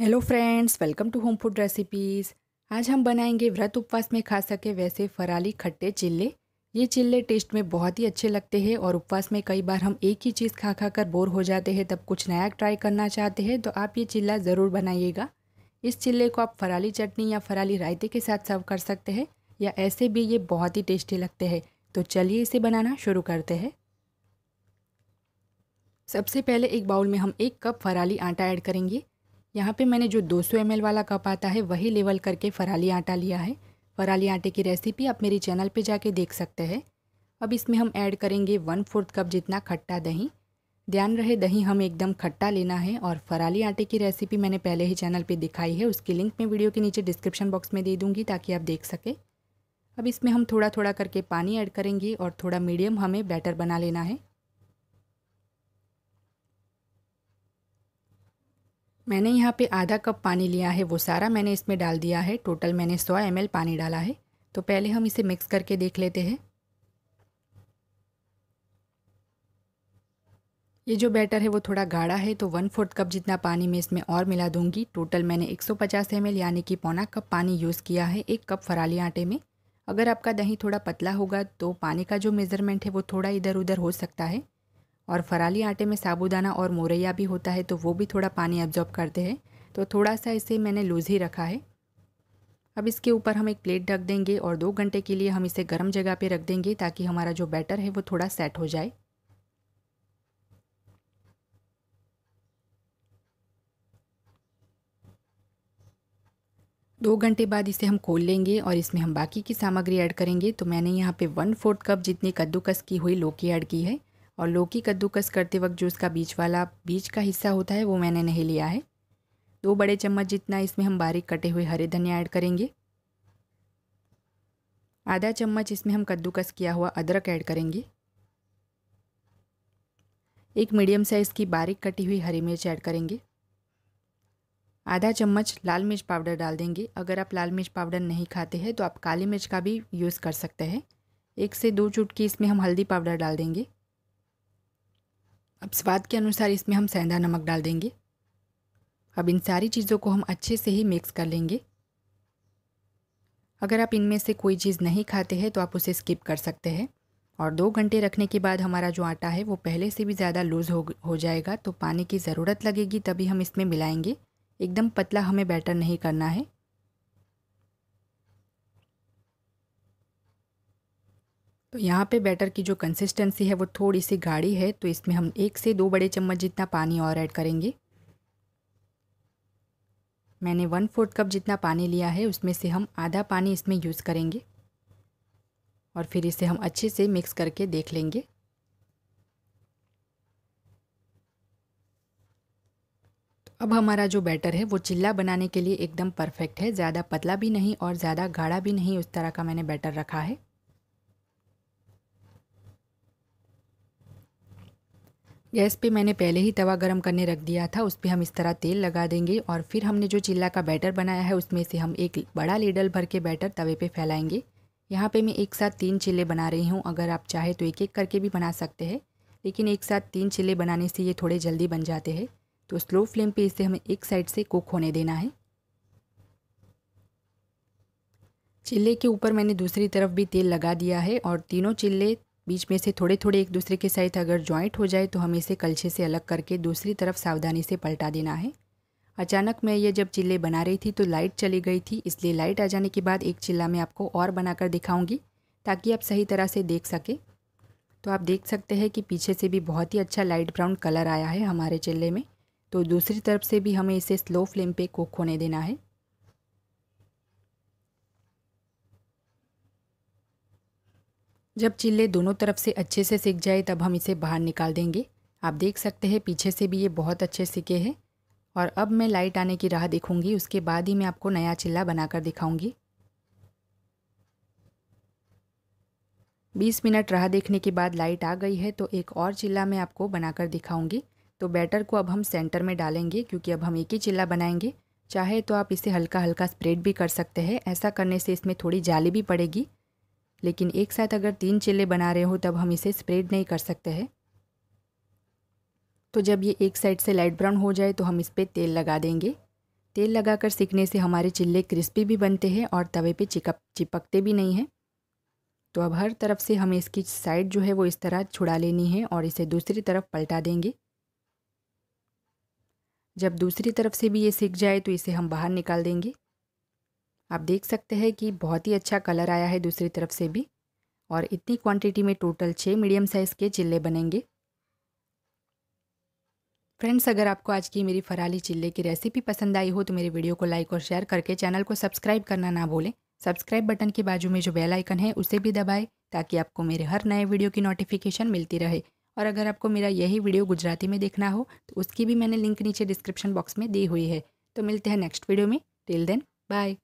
hello friends welcome to home food recipes आज हम बनाएंगे व्रत उपवास में खा सके वैसे फराली खट्टे चिल्ले ये चिल्ले टेस्ट में बहुत ही अच्छे लगते हैं और उपवास में कई बार हम एक ही चीज़ खा खा कर बोर हो जाते हैं तब कुछ नया ट्राई करना चाहते हैं तो आप ये चिल्ला ज़रूर बनाइएगा इस चिल्ले को आप फराली चटनी या फराली रायते के साथ सर्व कर सकते हैं या ऐसे भी ये बहुत ही टेस्टी लगते हैं तो चलिए इसे बनाना शुरू करते हैं सबसे पहले एक बाउल में हम एक कप फराली आटा ऐड करेंगे यहाँ पे मैंने जो 200 सौ वाला कप आता है वही लेवल करके फराली आटा लिया है फराली आटे की रेसिपी आप मेरे चैनल पे जाके देख सकते हैं अब इसमें हम ऐड करेंगे वन फोर्थ कप जितना खट्टा दही ध्यान रहे दही हम एकदम खट्टा लेना है और फराली आटे की रेसिपी मैंने पहले ही चैनल पर दिखाई है उसकी लिंक मैं वीडियो के नीचे डिस्क्रिप्शन बॉक्स में दे दूँगी ताकि आप देख सकें अब इसमें हम थोड़ा थोड़ा करके पानी ऐड करेंगे और थोड़ा मीडियम हमें बैटर बना लेना है मैंने यहाँ पे आधा कप पानी लिया है वो सारा मैंने इसमें डाल दिया है टोटल मैंने 100 एम पानी डाला है तो पहले हम इसे मिक्स करके देख लेते हैं ये जो बैटर है वो थोड़ा गाढ़ा है तो वन फोर्थ कप जितना पानी मैं इसमें और मिला दूंगी टोटल मैंने 150 सौ यानी कि पौना कप पानी यूज़ किया है एक कप फराली आटे में अगर आपका दही थोड़ा पतला होगा तो पानी का जो मेज़रमेंट है वो थोड़ा इधर उधर हो सकता है और फराली आटे में साबूदाना और मोरैया भी होता है तो वो भी थोड़ा पानी एब्जॉर्ब करते हैं तो थोड़ा सा इसे मैंने लूज़ ही रखा है अब इसके ऊपर हम एक प्लेट ढक देंगे और दो घंटे के लिए हम इसे गर्म जगह पे रख देंगे ताकि हमारा जो बैटर है वो थोड़ा सेट हो जाए दो घंटे बाद इसे हम खोल लेंगे और इसमें हम बाकी की सामग्री ऐड करेंगे तो मैंने यहाँ पे वन फोर्थ कप जितनी कद्दूकस की हुई लौकी ऐड की है और लौकी कद्दूकस करते वक्त जो उसका बीज वाला बीज का हिस्सा होता है वो मैंने नहीं लिया है दो बड़े चम्मच जितना इसमें हम बारीक कटे हुए हरे धनिया ऐड करेंगे आधा चम्मच इसमें हम कद्दूकस किया हुआ अदरक ऐड करेंगे एक मीडियम साइज़ की बारीक कटी हुई हरी मिर्च ऐड करेंगे आधा चम्मच लाल मिर्च पाउडर डाल देंगे अगर आप लाल मिर्च पाउडर नहीं खाते हैं तो आप काली मिर्च का भी यूज़ कर सकते हैं एक से दो चुटकी इसमें हम हल्दी पाउडर डाल देंगे अब स्वाद के अनुसार इसमें हम सेंधा नमक डाल देंगे अब इन सारी चीज़ों को हम अच्छे से ही मिक्स कर लेंगे अगर आप इनमें से कोई चीज़ नहीं खाते हैं तो आप उसे स्किप कर सकते हैं और दो घंटे रखने के बाद हमारा जो आटा है वो पहले से भी ज़्यादा लूज़ हो हो जाएगा तो पानी की ज़रूरत लगेगी तभी हम इसमें मिलाएंगे एकदम पतला हमें बैटर नहीं करना है तो यहाँ पे बैटर की जो कंसिस्टेंसी है वो थोड़ी सी गाढ़ी है तो इसमें हम एक से दो बड़े चम्मच जितना पानी और ऐड करेंगे मैंने वन फोर्थ कप जितना पानी लिया है उसमें से हम आधा पानी इसमें यूज़ करेंगे और फिर इसे हम अच्छे से मिक्स करके देख लेंगे तो अब हमारा जो बैटर है वो चिल्ला बनाने के लिए एकदम परफेक्ट है ज़्यादा पतला भी नहीं और ज़्यादा गाढ़ा भी नहीं उस तरह का मैंने बैटर रखा है गैस पे मैंने पहले ही तवा गरम करने रख दिया था उस पर हम इस तरह तेल लगा देंगे और फिर हमने जो चिल्ला का बैटर बनाया है उसमें से हम एक बड़ा लीडल भर के बैटर तवे पे फैलाएंगे यहाँ पे मैं एक साथ तीन चिल्ले बना रही हूँ अगर आप चाहे तो एक एक करके भी बना सकते हैं लेकिन एक साथ तीन चिल्ले बनाने से ये थोड़े जल्दी बन जाते हैं तो स्लो फ्लेम पर इसे हमें एक साइड से कुक होने देना है चिल्ले के ऊपर मैंने दूसरी तरफ भी तेल लगा दिया है और तीनों चिल्ले बीच में से थोड़े थोड़े एक दूसरे के साथ अगर ज्वाइंट हो जाए तो हमें इसे कलछे से अलग करके दूसरी तरफ सावधानी से पलटा देना है अचानक मैं ये जब चिल्ले बना रही थी तो लाइट चली गई थी इसलिए लाइट आ जाने के बाद एक चिल्ला मैं आपको और बनाकर दिखाऊंगी ताकि आप सही तरह से देख सकें तो आप देख सकते हैं कि पीछे से भी बहुत ही अच्छा लाइट ब्राउन कलर आया है हमारे चिल्ले में तो दूसरी तरफ से भी हमें इसे स्लो फ्लेम पे कुक होने देना है जब चिल्ले दोनों तरफ से अच्छे से सीख जाए तब हम इसे बाहर निकाल देंगे आप देख सकते हैं पीछे से भी ये बहुत अच्छे सीखे हैं और अब मैं लाइट आने की राह देखूंगी उसके बाद ही मैं आपको नया चिल्ला बनाकर दिखाऊंगी 20 मिनट राह देखने के बाद लाइट आ गई है तो एक और चिल्ला मैं आपको बनाकर दिखाऊंगी तो बैटर को अब हम सेंटर में डालेंगे क्योंकि अब हम एक ही चिल्ला बनाएंगे चाहे तो आप इसे हल्का हल्का स्प्रेड भी कर सकते हैं ऐसा करने से इसमें थोड़ी जाली भी पड़ेगी लेकिन एक साथ अगर तीन चिल्ले बना रहे हो तब हम इसे स्प्रेड नहीं कर सकते हैं तो जब ये एक साइड से लाइट ब्राउन हो जाए तो हम इस पर तेल लगा देंगे तेल लगाकर सीखने से हमारे चिल्ले क्रिस्पी भी बनते हैं और तवे पे चिकप चिपकते भी नहीं हैं तो अब हर तरफ से हमें इसकी साइड जो है वो इस तरह छुड़ा लेनी है और इसे दूसरी तरफ पलटा देंगे जब दूसरी तरफ से भी ये सीख जाए तो इसे हम बाहर निकाल देंगे आप देख सकते हैं कि बहुत ही अच्छा कलर आया है दूसरी तरफ से भी और इतनी क्वांटिटी में टोटल छः मीडियम साइज़ के चिल्ले बनेंगे फ्रेंड्स अगर आपको आज की मेरी फराली चिल्ले की रेसिपी पसंद आई हो तो मेरे वीडियो को लाइक और शेयर करके चैनल को सब्सक्राइब करना ना भूलें सब्सक्राइब बटन के बाजू में जो बेल आइकन है उसे भी दबाएं ताकि आपको मेरे हर नए वीडियो की नोटिफिकेशन मिलती रहे और अगर आपको मेरा यही वीडियो गुजराती में देखना हो तो उसकी भी मैंने लिंक नीचे डिस्क्रिप्शन बॉक्स में दी हुई है तो मिलते हैं नेक्स्ट वीडियो में टिल देन बाय